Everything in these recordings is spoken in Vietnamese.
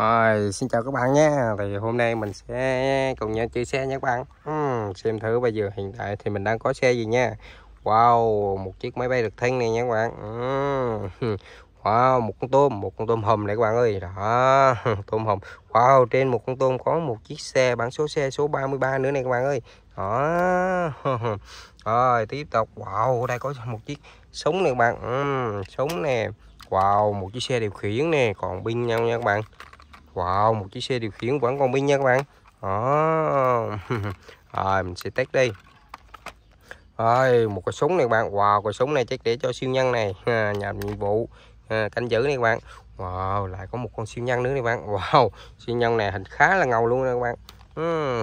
Rồi, xin chào các bạn nha Thì hôm nay mình sẽ cùng nhau chia sẻ nha các bạn uhm, Xem thử bây giờ hiện tại thì mình đang có xe gì nha Wow, một chiếc máy bay được thanh này nha các bạn uhm. Wow, một con tôm, một con tôm hùm này các bạn ơi Đó, tôm hùm Wow, trên một con tôm có một chiếc xe, bản số xe số 33 nữa này các bạn ơi Đó Rồi, tiếp tục Wow, đây có một chiếc sống này các bạn uhm, ừ, Sống nè Wow, một chiếc xe điều khiển nè Còn pin nhau nha các bạn Wow, một chiếc xe điều khiển vẫn còn pin nha các bạn. Đó. Rồi mình sẽ test đi. Rồi, một cái súng này các bạn. Wow, cái súng này chắc để cho siêu nhân này à, nhiệm vụ canh giữ này các bạn. Wow, lại có một con siêu nhân nữa này các bạn. Wow, siêu nhân này hình khá là ngầu luôn nha các bạn. Ừ,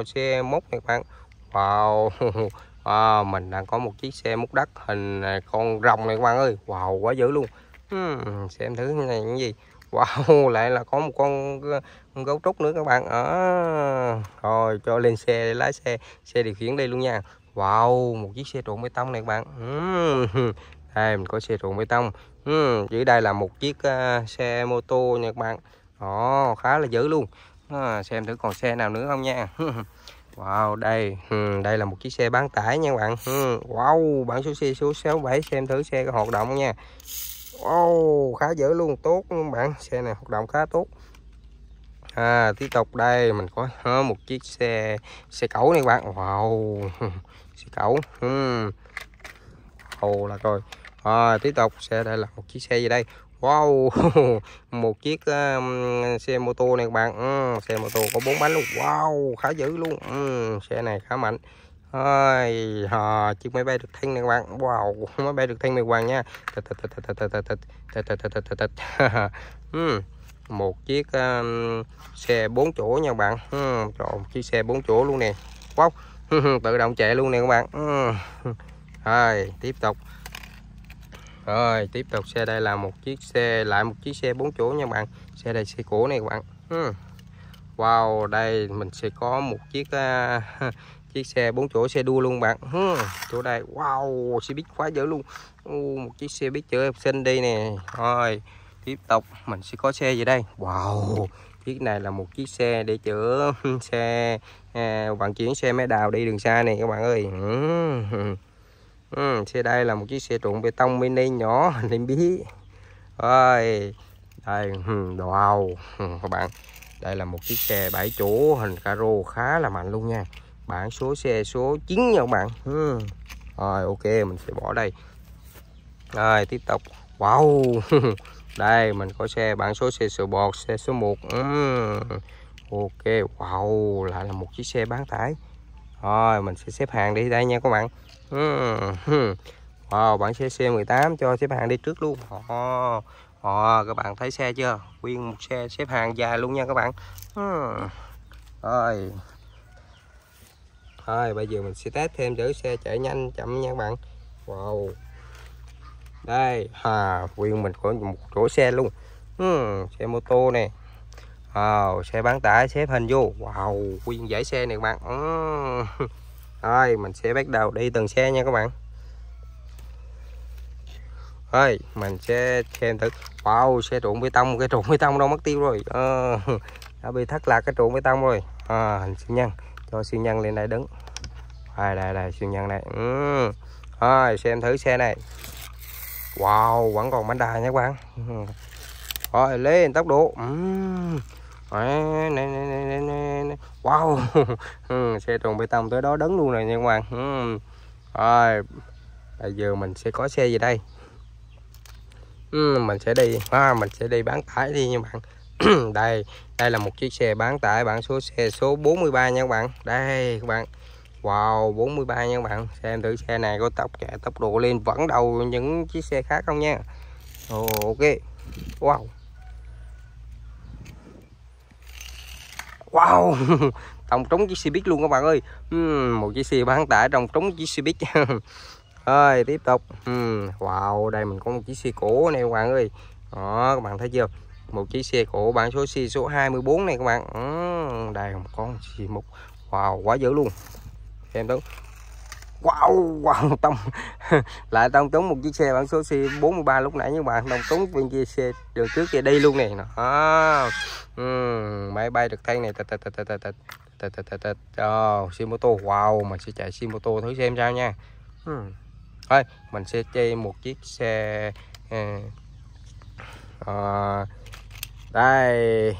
oh, xe mốt này các bạn. Wow. Wow, mình đang có một chiếc xe múc đất hình à, con rồng này các bạn ơi. Wow, quá dữ luôn. Hmm, xem thử này những gì wow lại là có một con, con gấu trúc nữa các bạn ở ờ, à, rồi cho lên xe để lái xe xe điều khiển đây luôn nha wow một chiếc xe trộn bê tông này các bạn uhm. đây mình có xe trộn bê tông dưới đây là một chiếc uh, xe mô tô nha các bạn đó khá là dữ luôn à, xem thử còn xe nào nữa không nha Wow, đây, đây là một chiếc xe bán tải nha các bạn. wow, bản số xe số 67 xem thử xe có hoạt động nha. Wow, khá dữ luôn tốt luôn bạn xe này hoạt động khá tốt à, tiếp tục đây mình có một chiếc xe xe cẩu này bạn wow xe cẩu hmm. hầu là rồi à, tiếp tục xe đây là một chiếc xe gì đây wow một chiếc um, xe mô tô này các bạn ừ, xe mô tô có bốn bánh luôn wow khá dữ luôn ừ, xe này khá mạnh Ôi, hò, chiếc máy bay được thanh nè các bạn Wow, máy bay được thanh này hoàng nha uhm, Một chiếc um, xe 4 chỗ nha các bạn uhm, Trời, chiếc xe 4 chỗ luôn nè Wow, tự động chạy luôn nè các bạn Rồi, tiếp tục Rồi, tiếp tục xe đây là một chiếc xe Lại một chiếc xe 4 chỗ nha các bạn Xe đây xe cũ này các bạn uhm. Wow, đây mình sẽ có một chiếc uh, chiếc xe bốn chỗ xe đua luôn bạn chỗ đây wow xe buýt khóa dữ luôn uh, một chiếc xe buýt chở học sinh đi nè thôi tiếp tục mình sẽ có xe gì đây wow chiếc này là một chiếc xe để chữa xe à, vận chuyển xe máy đào đi đường xa này các bạn ơi ừ. Ừ, xe đây là một chiếc xe trộn bê tông mini nhỏ hình bí ơi đây wow các bạn đây là một chiếc xe 7 chỗ hình caro khá là mạnh luôn nha Bản số xe số 9 nha các bạn ừ. Rồi ok mình sẽ bỏ đây Rồi tiếp tục Wow Đây mình có xe bản số xe sữa bọt Xe số 1 ừ. Ok wow Lại là một chiếc xe bán tải Rồi mình sẽ xếp hàng đi đây nha các bạn ừ. Wow bản xe C18 cho xếp hàng đi trước luôn oh. Oh, các bạn thấy xe chưa? Nguyên một xe xếp hàng dài luôn nha các bạn. Hmm. Rồi, thôi bây giờ mình sẽ test thêm thử xe chạy nhanh chậm nha các bạn wow đây à quyền mình có một chỗ xe luôn uhm, xe mô tô nè à, xe bán tải xếp hình vô wow quyền giải xe nè các bạn uhm. rồi mình sẽ bắt đầu đi từng xe nha các bạn thôi mình sẽ xem thử wow xe trộn bê tông cái trộn bê tông đâu mất tiêu rồi à, đã bị thất lạc cái trộn bê tông rồi à, ờ, xin nhân cho siêu nhân lên đây đứng đây đây đây siêu nhân này ừ. rồi xem thử xe này wow vẫn còn bánh đài nha các bạn rồi lên tốc độ wow xe tròn bê tông tới đó đứng luôn rồi nha các bạn ừ. rồi bây giờ mình sẽ có xe gì đây ừ, mình sẽ đi à, mình sẽ đi bán tải đi nha bạn đây đây là một chiếc xe bán tải bản số xe số 43 nha các bạn đây các bạn Wow 43 nha các bạn xem thử xe này có tốc chạy tốc độ lên vẫn đầu những chiếc xe khác không nha ok Wow Wow Tòng trống chiếc xe buýt luôn các bạn ơi hmm, Một chiếc xe bán tải trong trống chiếc xe buýt Rồi tiếp tục hmm, Wow đây mình có một chiếc xe cũ này các bạn ơi Đó các bạn thấy chưa một chiếc xe cổ, bản số xe số 24 này các bạn ừ, đây một con xì mục wow quá dữ luôn em tướng wow wow tông lại tông túng một chiếc xe bản số C 43 lúc nãy như bạn tông túng viên kia xe đường trước kia đi luôn nè đó uhm, máy bay được thăng này tật tật tật tật tật tật tật tật tật ờ, xe mô tô wow mà sẽ chạy xe mô tô thử xem sao nha thôi ừ. mình sẽ chơi một chiếc xe uh, uh, đây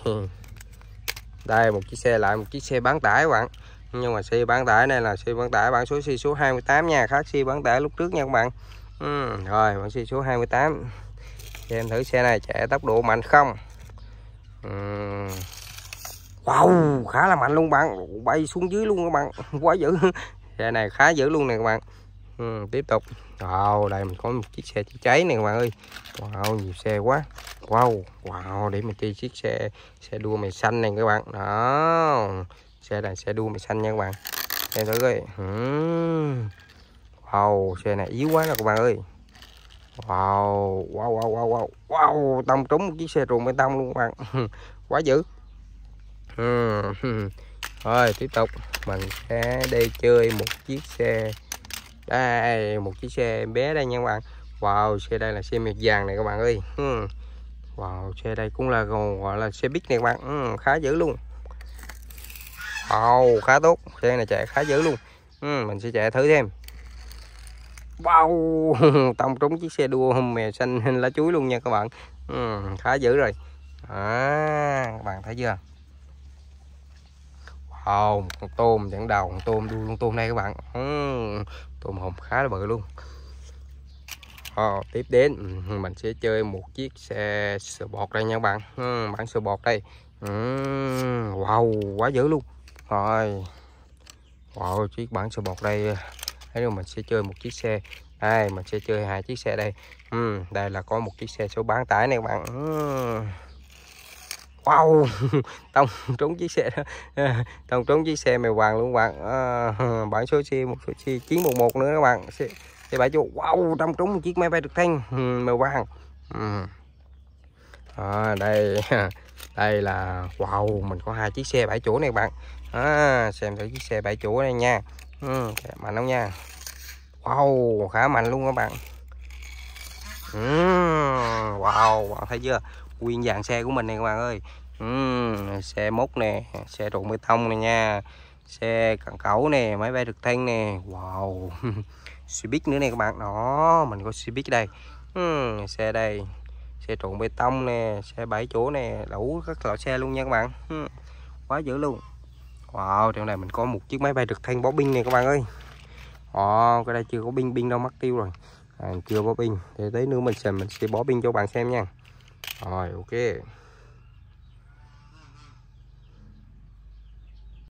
đây một chiếc xe lại một chiếc xe bán tải các bạn nhưng mà xe bán tải này là xe bán tải bản số xe số 28 nha khác xe bán tải lúc trước nha các bạn ừ, rồi bản xe số 28 cho em thử xe này chạy tốc độ mạnh không ừ. wow khá là mạnh luôn bạn bay xuống dưới luôn các bạn quá dữ xe này khá dữ luôn nè các bạn ừ, tiếp tục wow đây mình có một chiếc xe chữa cháy này các bạn ơi wow nhiều xe quá wow wow để mình chơi chiếc xe xe đua mày xanh này các bạn đó xe này xe đua mày xanh nha các bạn xem thử coi. Ừ. wow xe này yếu quá nè các bạn ơi wow wow wow wow wow wow tông trúng một chiếc xe ruộng bê tông luôn các bạn quá dữ uhm. rồi tiếp tục mình sẽ đi chơi một chiếc xe đây một chiếc xe bé đây nha các bạn wow xe đây là xe miệt vàng này các bạn ơi ừ. wow xe đây cũng là gọi là xe bít này các bạn hmm, khá dữ luôn wow khá tốt xe này chạy khá dữ luôn hmm, mình sẽ chạy thử thêm wow tông trúng chiếc xe đua mè xanh hình lá chuối luôn nha các bạn hmm, khá dữ rồi à, các bạn thấy chưa wow con tôm chẳng đầu con tôm đuôi con tôm đây các bạn hmm tôm hùm khá là bự luôn à, tiếp đến mình sẽ chơi một chiếc xe sờ bọt đây nha các bạn ừ, bản sờ bọt đây ừ, wow quá dữ luôn rồi wow chiếc bản sờ bọt đây thế rồi mình sẽ chơi một chiếc xe đây mình sẽ chơi hai chiếc xe đây ừ, đây là có một chiếc xe số bán tải này các bạn ừ wow tông trúng chiếc xe tông trúng chiếc xe mày hoàng luôn bạn à, ờ, bản số xe một số xe chín một một nữa các bạn xe, xe bảy chú wow tông trúng chiếc máy bay trực thăng ừ, màu vàng à, đây đây là wow mình có hai chiếc xe bảy chỗ này bạn à, xem thử chiếc xe bảy chỗ này nha ừ, mạnh không nha wow khá mạnh luôn các bạn ừ, wow bạn thấy chưa nguyên dàn xe của mình này các bạn ơi uhm, xe mốt nè xe trộn bê tông này nha xe cẳng cẩu nè máy bay trực thăng nè wow Civic nữa nè các bạn đó mình có Civic đây uhm, xe đây xe trộn bê tông nè xe bảy chỗ nè đủ các loại xe luôn nha các bạn uhm, quá dữ luôn wow trong này mình có một chiếc máy bay trực thăng bó binh này các bạn ơi wow cái đây chưa có binh binh đâu mất tiêu rồi à, chưa bó pin để tới nữa mình sẽ mình sẽ bó pin cho bạn xem nha 아 요게